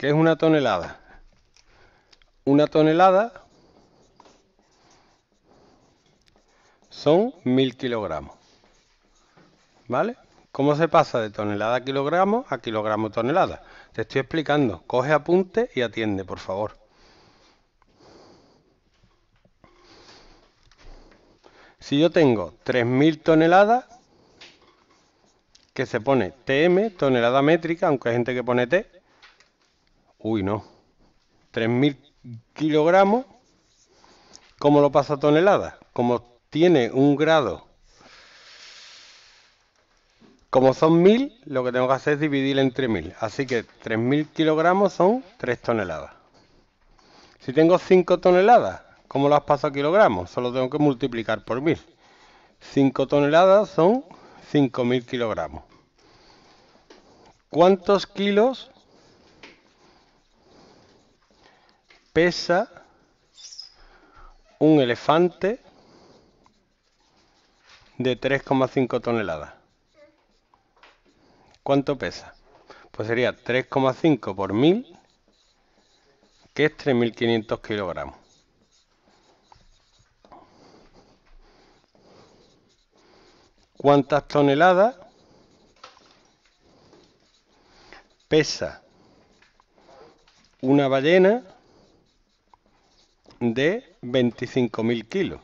¿Qué es una tonelada? Una tonelada son mil kilogramos. ¿Vale? ¿Cómo se pasa de tonelada a kilogramo a kilogramo tonelada? Te estoy explicando. Coge apunte y atiende, por favor. Si yo tengo 3.000 toneladas, que se pone TM, tonelada métrica, aunque hay gente que pone T, Uy, no. 3.000 kilogramos. ¿Cómo lo paso a toneladas? Como tiene un grado. Como son 1.000, lo que tengo que hacer es dividir entre 1.000. Así que 3.000 kilogramos son 3 toneladas. Si tengo 5 toneladas, ¿cómo las paso a kilogramos? Solo tengo que multiplicar por 1.000. 5 toneladas son 5.000 kilogramos. ¿Cuántos kilos pesa un elefante de 3,5 toneladas. ¿Cuánto pesa? Pues sería 3,5 por 1000, que es 3.500 kilogramos. ¿Cuántas toneladas pesa una ballena? de 25.000 kilos.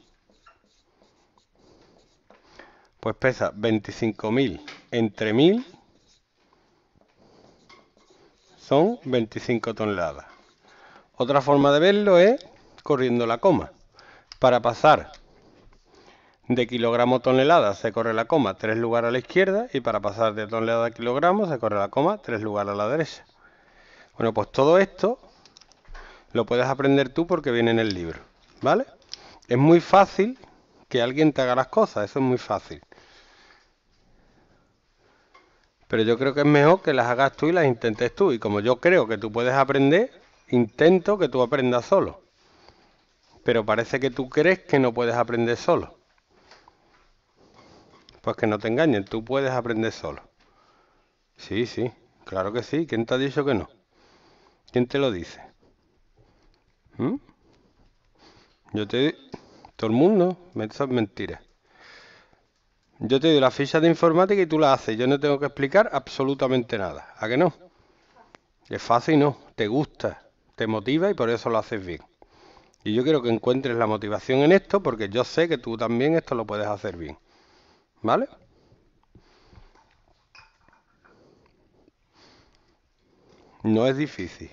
Pues pesa 25.000 entre 1.000 son 25 toneladas. Otra forma de verlo es corriendo la coma. Para pasar de kilogramo a tonelada se corre la coma tres lugares a la izquierda y para pasar de tonelada a kilogramo se corre la coma tres lugares a la derecha. Bueno, pues todo esto lo puedes aprender tú porque viene en el libro, ¿vale? Es muy fácil que alguien te haga las cosas, eso es muy fácil. Pero yo creo que es mejor que las hagas tú y las intentes tú. Y como yo creo que tú puedes aprender, intento que tú aprendas solo. Pero parece que tú crees que no puedes aprender solo. Pues que no te engañen, tú puedes aprender solo. Sí, sí, claro que sí. ¿Quién te ha dicho que no? ¿Quién te lo dice? ¿Mm? Yo te doy... Todo el mundo, es mentiras. Yo te doy la ficha de informática y tú la haces. Yo no tengo que explicar absolutamente nada. ¿A qué no? Es fácil, ¿no? Te gusta, te motiva y por eso lo haces bien. Y yo quiero que encuentres la motivación en esto porque yo sé que tú también esto lo puedes hacer bien. ¿Vale? No es difícil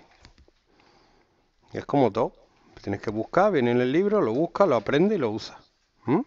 es como todo. Tienes que buscar, viene en el libro, lo busca, lo aprende y lo usa. ¿Mm?